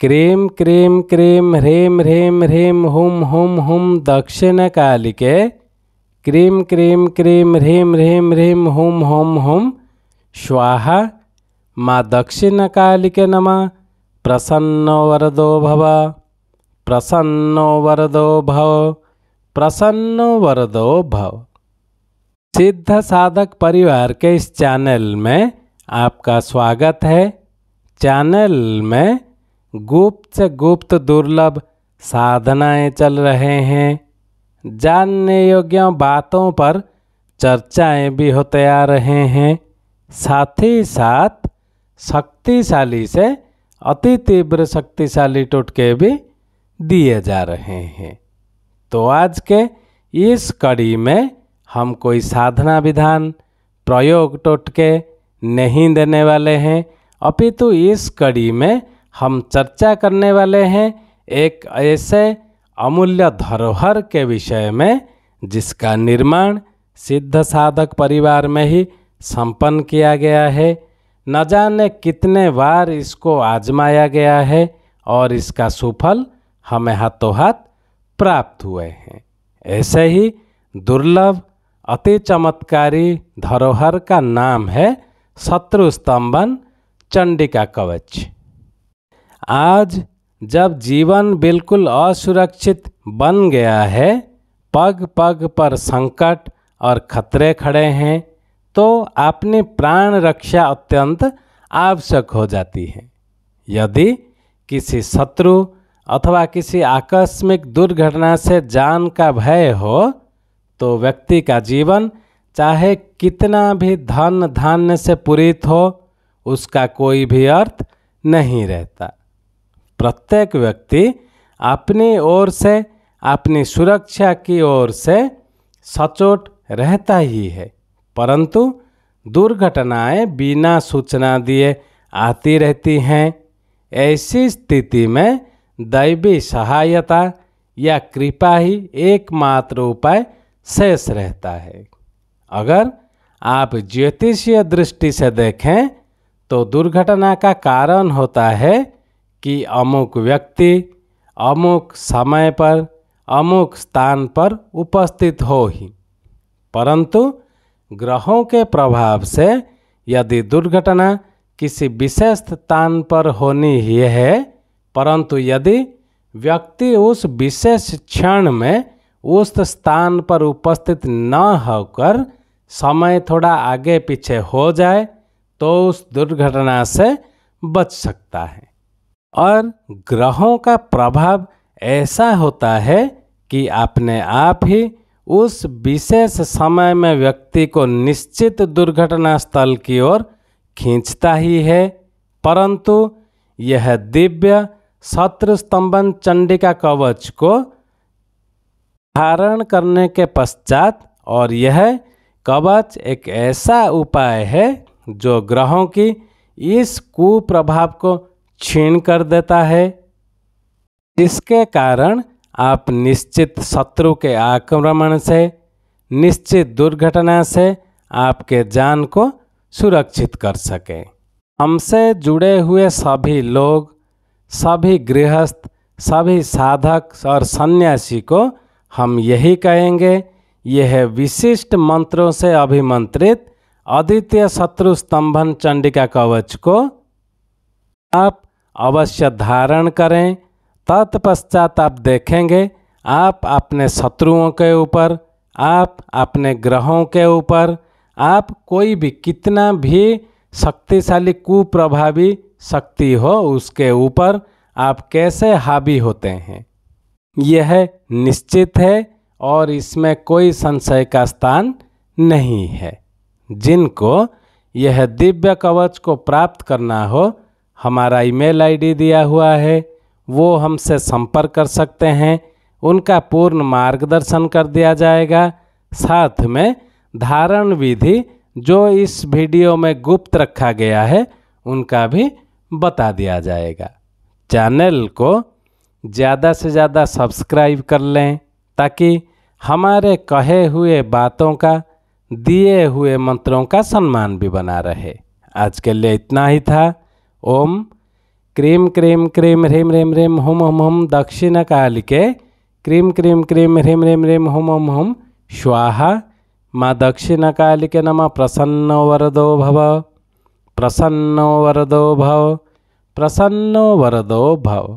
क्रीं क्रीं क्रीं ह्रीं ह्रीं ह्रीं हुं हुं हुं दक्षिणकालिके क्रीं क्रीं क्रीं ह्रीं ह्रीं ह्रीं हुं हुं हुं स्वाहा माँ दक्षिणकालिके नमः प्रसन्नो वरदो भव प्रसन्नो वरदो भव प्रसन्नो वरदो भव सिद्ध साधक परिवार के इस चैनल में आपका स्वागत है चैनल में गुप्त गुप्त दुर्लभ साधनाएं चल रहे हैं जानने योग्य बातों पर चर्चाएं भी होते आ रहे हैं साथ ही साथ शक्तिशाली से अति तीव्र शक्तिशाली टोटके भी दिए जा रहे हैं तो आज के इस कड़ी में हम कोई साधना विधान प्रयोग टोटके नहीं देने वाले हैं अपितु इस कड़ी में हम चर्चा करने वाले हैं एक ऐसे अमूल्य धरोहर के विषय में जिसका निर्माण सिद्ध साधक परिवार में ही संपन्न किया गया है न जाने कितने बार इसको आजमाया गया है और इसका सुफल हमें हाथों हाथ प्राप्त हुए हैं ऐसे ही दुर्लभ अति चमत्कारी धरोहर का नाम है शत्रु स्तंभन चंडिका कवच आज जब जीवन बिल्कुल असुरक्षित बन गया है पग पग पर संकट और खतरे खड़े हैं तो अपनी प्राण रक्षा अत्यंत आवश्यक हो जाती है यदि किसी शत्रु अथवा किसी आकस्मिक दुर्घटना से जान का भय हो तो व्यक्ति का जीवन चाहे कितना भी धन धान्य से पूरीत हो उसका कोई भी अर्थ नहीं रहता प्रत्येक व्यक्ति अपनी ओर से अपनी सुरक्षा की ओर से सचोट रहता ही है परंतु दुर्घटनाएं बिना सूचना दिए आती रहती हैं ऐसी स्थिति में दैवी सहायता या कृपा ही एकमात्र उपाय शेष रहता है अगर आप ज्योतिषीय दृष्टि से देखें तो दुर्घटना का कारण होता है कि अमुक व्यक्ति अमुक समय पर अमुक स्थान पर उपस्थित हो ही परंतु ग्रहों के प्रभाव से यदि दुर्घटना किसी विशेष स्थान पर होनी ही है परंतु यदि व्यक्ति उस विशेष क्षण में उस स्थान पर उपस्थित न होकर समय थोड़ा आगे पीछे हो जाए तो उस दुर्घटना से बच सकता है और ग्रहों का प्रभाव ऐसा होता है कि अपने आप ही उस विशेष समय में व्यक्ति को निश्चित दुर्घटना स्थल की ओर खींचता ही है परंतु यह दिव्य शत्रु स्तंभन चंडिका कवच को धारण करने के पश्चात और यह कवच एक ऐसा उपाय है जो ग्रहों की इस कुप्रभाव को क्षीण कर देता है इसके कारण आप निश्चित शत्रु के आक्रमण से निश्चित दुर्घटना से आपके जान को सुरक्षित कर सकें हमसे जुड़े हुए सभी लोग सभी गृहस्थ सभी साधक और सन्यासी को हम यही कहेंगे यह विशिष्ट मंत्रों से अभिमंत्रित अद्वितीय शत्रु स्तंभन चंडिका कवच को आप अवश्य धारण करें तत्पश्चात आप देखेंगे आप अपने शत्रुओं के ऊपर आप अपने ग्रहों के ऊपर आप कोई भी कितना भी शक्तिशाली कुप्रभावी शक्ति हो उसके ऊपर आप कैसे हावी होते हैं यह निश्चित है और इसमें कोई संशय का स्थान नहीं है जिनको यह दिव्य कवच को प्राप्त करना हो हमारा ईमेल आईडी दिया हुआ है वो हमसे संपर्क कर सकते हैं उनका पूर्ण मार्गदर्शन कर दिया जाएगा साथ में धारण विधि जो इस वीडियो में गुप्त रखा गया है उनका भी बता दिया जाएगा चैनल को ज़्यादा से ज़्यादा सब्सक्राइब कर लें ताकि हमारे कहे हुए बातों का दिए हुए मंत्रों का सम्मान भी बना रहे आज के लिए इतना ही था ओम क्रीम क्रीम क्रीम ह्रीम ह्रीम ह्रीम हुम हुम हुम दक्षिण कालिके क्रीम क्रीम क्रीम ह्रीम ह्रीम ह्रीम हुम हुम हुम स्वाहा माँ दक्षिण कालिके नम प्रसन्नो वरदो भव प्रसन्नो वरदो भव प्रसन्नो वरदो भव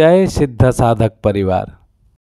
जय सिद्ध साधक परिवार